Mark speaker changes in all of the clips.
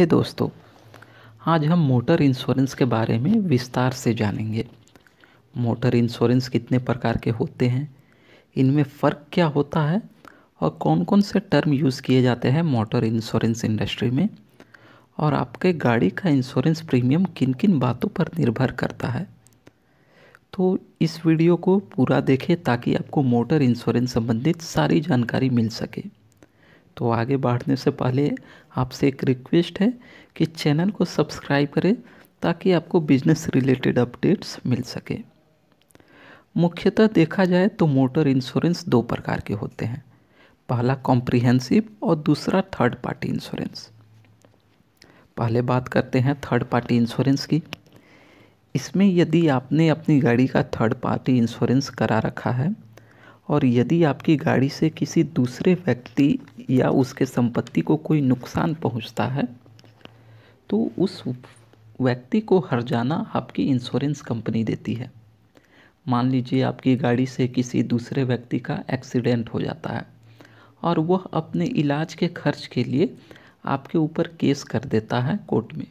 Speaker 1: नमस्ते दोस्तों आज हम मोटर इंश्योरेंस के बारे में विस्तार से जानेंगे मोटर इंश्योरेंस कितने प्रकार के होते हैं इनमें फ़र्क क्या होता है और कौन कौन से टर्म यूज़ किए जाते हैं मोटर इंश्योरेंस इंडस्ट्री में और आपके गाड़ी का इंश्योरेंस प्रीमियम किन किन बातों पर निर्भर करता है तो इस वीडियो को पूरा देखें ताकि आपको मोटर इंश्योरेंस संबंधित सारी जानकारी मिल सके तो आगे बढ़ने से पहले आपसे एक रिक्वेस्ट है कि चैनल को सब्सक्राइब करें ताकि आपको बिजनेस रिलेटेड अपडेट्स मिल सके मुख्यतः देखा जाए तो मोटर इंश्योरेंस दो प्रकार के होते हैं पहला कॉम्प्रिहेंसिव और दूसरा थर्ड पार्टी इंश्योरेंस पहले बात करते हैं थर्ड पार्टी इंश्योरेंस की इसमें यदि आपने अपनी गाड़ी का थर्ड पार्टी इंश्योरेंस करा रखा है और यदि आपकी गाड़ी से किसी दूसरे व्यक्ति या उसके संपत्ति को कोई नुकसान पहुंचता है तो उस व्यक्ति को हर्जाना आपकी इंश्योरेंस कंपनी देती है मान लीजिए आपकी गाड़ी से किसी दूसरे व्यक्ति का एक्सीडेंट हो जाता है और वह अपने इलाज के खर्च के लिए आपके ऊपर केस कर देता है कोर्ट में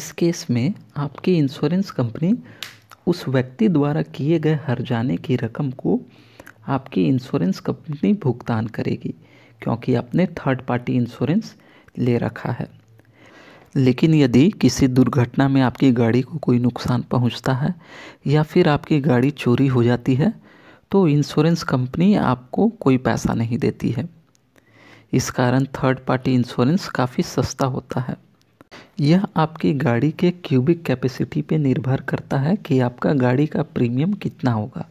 Speaker 1: इस केस में आपकी इंश्योरेंस कंपनी उस व्यक्ति द्वारा किए गए हर्जाने की रकम को आपकी इंश्योरेंस कंपनी भुगतान करेगी क्योंकि आपने थर्ड पार्टी इंश्योरेंस ले रखा है लेकिन यदि किसी दुर्घटना में आपकी गाड़ी को कोई नुकसान पहुंचता है या फिर आपकी गाड़ी चोरी हो जाती है तो इंश्योरेंस कंपनी आपको कोई पैसा नहीं देती है इस कारण थर्ड पार्टी इंश्योरेंस काफ़ी सस्ता होता है यह आपकी गाड़ी के क्यूबिक कैपेसिटी पर निर्भर करता है कि आपका गाड़ी का प्रीमियम कितना होगा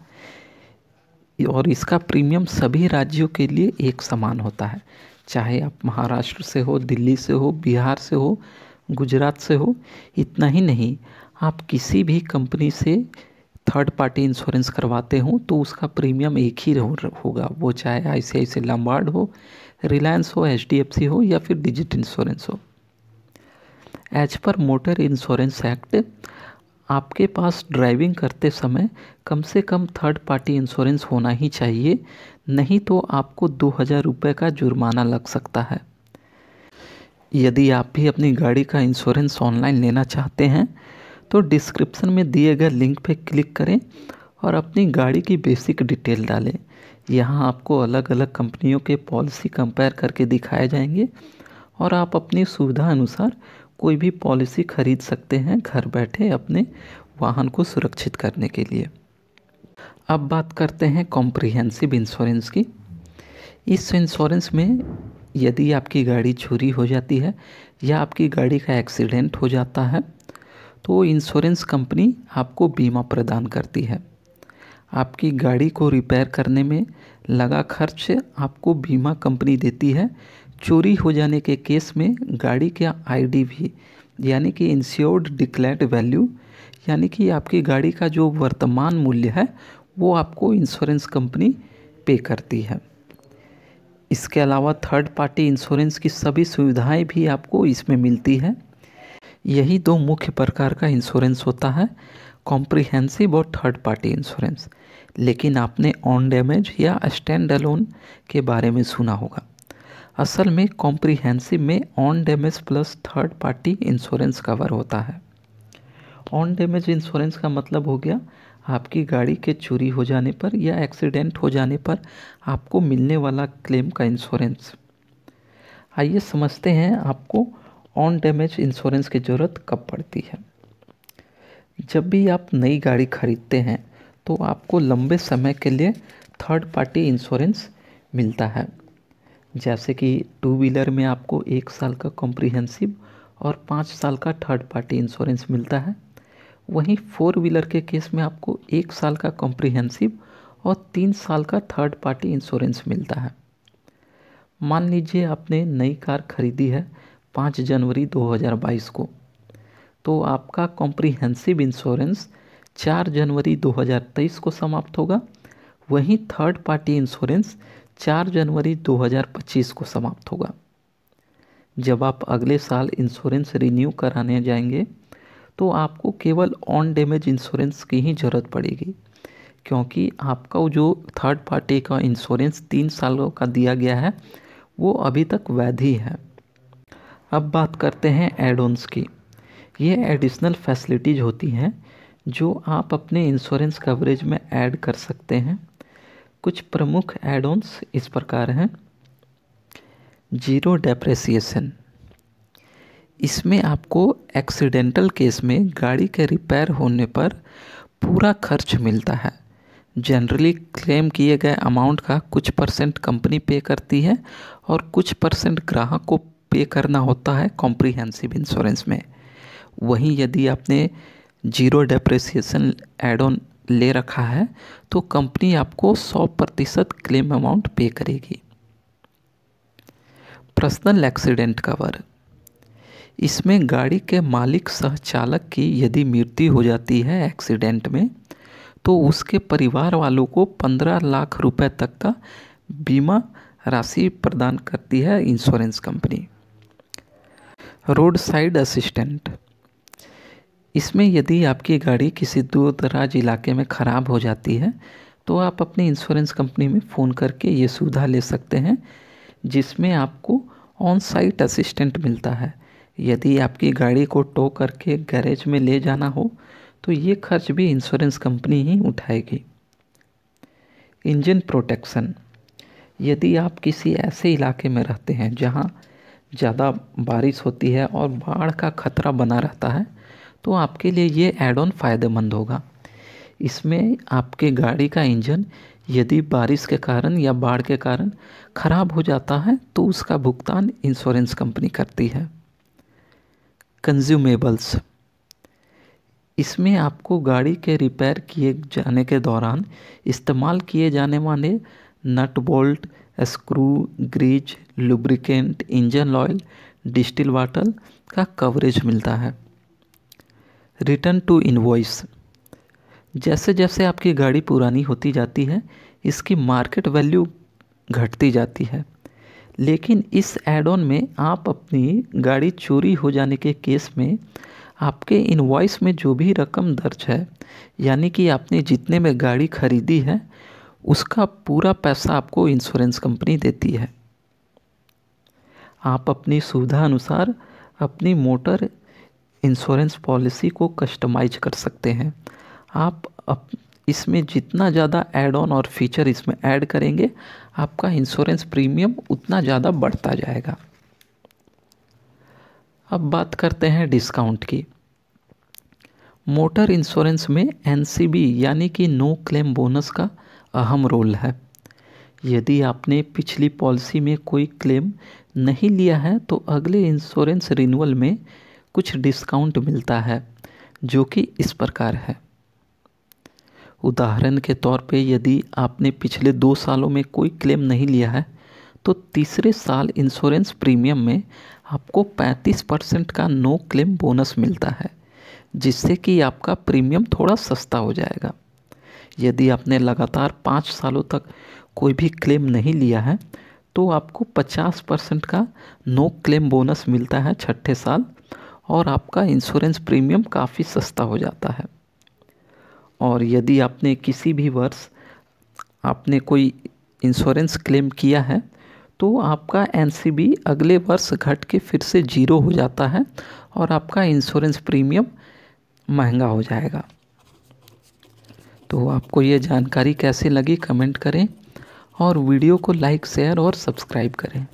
Speaker 1: और इसका प्रीमियम सभी राज्यों के लिए एक समान होता है चाहे आप महाराष्ट्र से हो दिल्ली से हो बिहार से हो गुजरात से हो इतना ही नहीं आप किसी भी कंपनी से थर्ड पार्टी इंश्योरेंस करवाते हों तो उसका प्रीमियम एक ही होगा वो चाहे आई सी आई सी लम्बार्ड हो रिलायंस हो एच डी एफ सी हो या फिर डिजिट इंश्योरेंस हो as per motor insurance act आपके पास ड्राइविंग करते समय कम से कम थर्ड पार्टी इंश्योरेंस होना ही चाहिए नहीं तो आपको दो हज़ार रुपये का जुर्माना लग सकता है यदि आप भी अपनी गाड़ी का इंश्योरेंस ऑनलाइन लेना चाहते हैं तो डिस्क्रिप्शन में दिए गए लिंक पर क्लिक करें और अपनी गाड़ी की बेसिक डिटेल डालें यहाँ आपको अलग अलग कंपनियों के पॉलिसी कंपेयर करके दिखाए जाएंगे और आप अपनी सुविधा अनुसार कोई भी पॉलिसी खरीद सकते हैं घर बैठे अपने वाहन को सुरक्षित करने के लिए अब बात करते हैं कॉम्प्रिहेंसिव इंश्योरेंस की इस इंश्योरेंस में यदि आपकी गाड़ी चोरी हो जाती है या आपकी गाड़ी का एक्सीडेंट हो जाता है तो इंश्योरेंस कंपनी आपको बीमा प्रदान करती है आपकी गाड़ी को रिपेयर करने में लगा खर्च आपको बीमा कंपनी देती है चोरी हो जाने के केस में गाड़ी का आईडी भी यानी कि इंश्योर्ड डिक्लेयर्ड वैल्यू यानी कि आपकी गाड़ी का जो वर्तमान मूल्य है वो आपको इंश्योरेंस कंपनी पे करती है इसके अलावा थर्ड पार्टी इंश्योरेंस की सभी सुविधाएं भी आपको इसमें मिलती है यही दो मुख्य प्रकार का इंश्योरेंस होता है कॉम्प्रिहेंसिव और थर्ड पार्टी इंश्योरेंस लेकिन आपने ऑन डैमेज या स्टैंड अलोन के बारे में सुना होगा असल में कॉम्प्रीहेंसिव में own damage plus third party insurance cover होता है ऑन डैमेज इंश्योरेंस का मतलब हो गया आपकी गाड़ी के चोरी हो जाने पर या एक्सीडेंट हो जाने पर आपको मिलने वाला क्लेम का इंश्योरेंस आइए समझते हैं आपको ऑन डैमेज इंश्योरेंस की ज़रूरत कब पड़ती है जब भी आप नई गाड़ी खरीदते हैं तो आपको लंबे समय के लिए थर्ड पार्टी इंश्योरेंस मिलता है जैसे कि टू व्हीलर में आपको एक साल का कॉम्प्रिहेंसिव और पाँच साल का थर्ड पार्टी इंश्योरेंस मिलता है वहीं फोर व्हीलर के केस में आपको एक साल का कॉम्प्रिहेंसिव और तीन साल का थर्ड पार्टी इंश्योरेंस मिलता है मान लीजिए आपने नई कार खरीदी है पाँच जनवरी 2022 को तो आपका कॉम्प्रिहेंसिव इंश्योरेंस चार जनवरी 2023 को समाप्त होगा वहीं थर्ड पार्टी इंश्योरेंस चार जनवरी 2025 को समाप्त होगा जब आप अगले साल इंश्योरेंस रिन्यू कराने जाएंगे तो आपको केवल ऑन डैमेज इंश्योरेंस की ही ज़रूरत पड़ेगी क्योंकि आपका जो थर्ड पार्टी का इंश्योरेंस तीन सालों का दिया गया है वो अभी तक वैध ही है अब बात करते हैं एडोन्स की ये एडिशनल फैसिलिटीज़ होती हैं जो आप अपने इंश्योरेंस कवरेज में ऐड कर सकते हैं कुछ प्रमुख एड ऑन्स इस प्रकार हैं जीरो डेप्रेसिएशन इसमें आपको एक्सीडेंटल केस में गाड़ी के रिपेयर होने पर पूरा खर्च मिलता है जनरली क्लेम किए गए अमाउंट का कुछ परसेंट कंपनी पे करती है और कुछ परसेंट ग्राहक को पे करना होता है कॉम्प्रीहेंसिव इंश्योरेंस में वहीं यदि आपने जीरो डेप्रेसिएशन एड ऑन ले रखा है तो कंपनी आपको 100 प्रतिशत क्लेम अमाउंट पे करेगी पर्सनल एक्सीडेंट कवर इसमें गाड़ी के मालिक सह चालक की यदि मृत्यु हो जाती है एक्सीडेंट में तो उसके परिवार वालों को 15 लाख रुपए तक का बीमा राशि प्रदान करती है insurance company road side assistant इसमें यदि आपकी गाड़ी किसी दूर दराज इलाके में ख़राब हो जाती है तो आप अपनी इंश्योरेंस कंपनी में फ़ोन करके ये सुविधा ले सकते हैं जिसमें आपको ऑन साइट असिस्टेंट मिलता है यदि आपकी गाड़ी को टो करके गैरेज में ले जाना हो तो ये खर्च भी इंश्योरेंस कंपनी ही उठाएगी इंजन प्रोटेक्शन यदि आप किसी ऐसे इलाके में रहते हैं जहाँ ज़्यादा बारिश होती है और बाढ़ का खतरा बना रहता है तो आपके लिए ये एड ऑन फ़ायदेमंद होगा इसमें आपके गाड़ी का इंजन यदि बारिश के कारण या बाढ़ के कारण खराब हो जाता है तो उसका भुगतान इंश्योरेंस कंपनी करती है कंज्यूमेबल्स इसमें आपको गाड़ी के रिपेयर किए जाने के दौरान इस्तेमाल किए जाने वाले nut bolt screw grease lubricant engine oil distil water का कवरेज मिलता है रिटर्न टू इन्वॉइस जैसे जैसे आपकी गाड़ी पुरानी होती जाती है इसकी मार्केट वैल्यू घटती जाती है लेकिन इस एड ऑन में आप अपनी गाड़ी चोरी हो जाने के केस में आपके इनवॉइस में जो भी रकम दर्ज है यानी कि आपने जितने में गाड़ी खरीदी है उसका पूरा पैसा आपको इंश्योरेंस कंपनी देती है आप अपनी सुविधा अनुसार अपनी मोटर इंश्योरेंस पॉलिसी को कस्टमाइज कर सकते हैं आप अप इसमें जितना ज़्यादा ऐड ऑन और फीचर इसमें ऐड करेंगे आपका इंश्योरेंस प्रीमियम उतना ज़्यादा बढ़ता जाएगा अब बात करते हैं डिस्काउंट की मोटर इंश्योरेंस में एन यानी कि नो क्लेम बोनस का अहम रोल है यदि आपने पिछली पॉलिसी में कोई क्लेम नहीं लिया है तो अगले इंश्योरेंस रिन्यूअल में कुछ डिस्काउंट मिलता है जो कि इस प्रकार है उदाहरण के तौर पे यदि आपने पिछले दो सालों में कोई क्लेम नहीं लिया है तो तीसरे साल इंश्योरेंस प्रीमियम में आपको 35 परसेंट का नो क्लेम बोनस मिलता है जिससे कि आपका प्रीमियम थोड़ा सस्ता हो जाएगा यदि आपने लगातार पाँच सालों तक कोई भी क्लेम नहीं लिया है तो आपको 50 परसेंट का नो क्लेम बोनस मिलता है छठे साल और आपका इंश्योरेंस प्रीमियम काफ़ी सस्ता हो जाता है और यदि आपने किसी भी वर्ष आपने कोई इंश्योरेंस क्लेम किया है तो आपका एन अगले वर्ष घट के फिर से जीरो हो जाता है और आपका इंश्योरेंस प्रीमियम महंगा हो जाएगा तो आपको ये जानकारी कैसे लगी कमेंट करें और वीडियो को लाइक शेयर और सब्सक्राइब करें